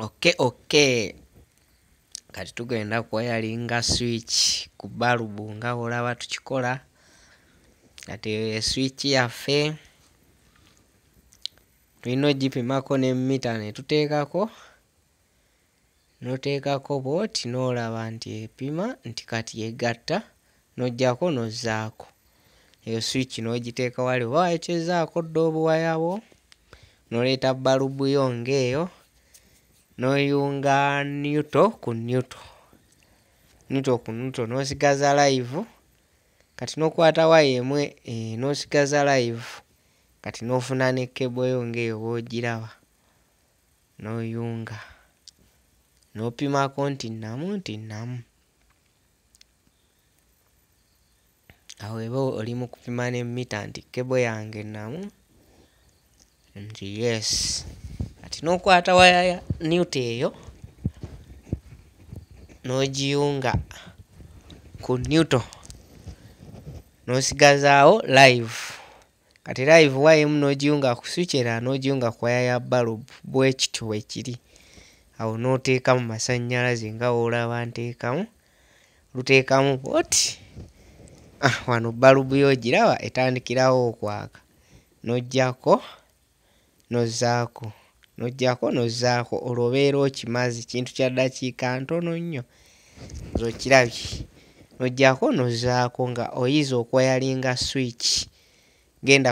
oke oke kati tugenda kweyalinga switch ku balubu nga olaba tukikola kati eswitch yaffe tulina ogipimako nemita netuteekako noteekako booti noolaba nti epima nti kati egatta nojjako nozaako eyo switch n'ogiteeka wali oba wayokyezaako dda obuwayabo noleeta balubu yo ngaeyo noyunga nuto ku nuto nuto ku nuto nosigaza live kati nokwata waya emwe nosigaza live kati nofuna ne kebo yo ngaewoogiraba noyunga nopimako nti nnamu nti nnamu awo eba oli mu kupima ne mita nti kebo yange nnamu nti yes kati nokwata wayaya niuti eyo nogiyunga ku niuto nosigazaawo live kati live waemu nogiyunga kusukera nogiyunga kwayaya balub bwekitu wekiri awo noteekamu masanyalaze nga woolaba nteekamu luteekamu oti ah, wano balubu yogiraba etandikirawo okwaka nojjako nozaako nojjako nozaako olwobeera okimazi kintu kyaddakiika ntono nnyo zokirabye nojjako nozaako nga oyiza okweyalinga switch genda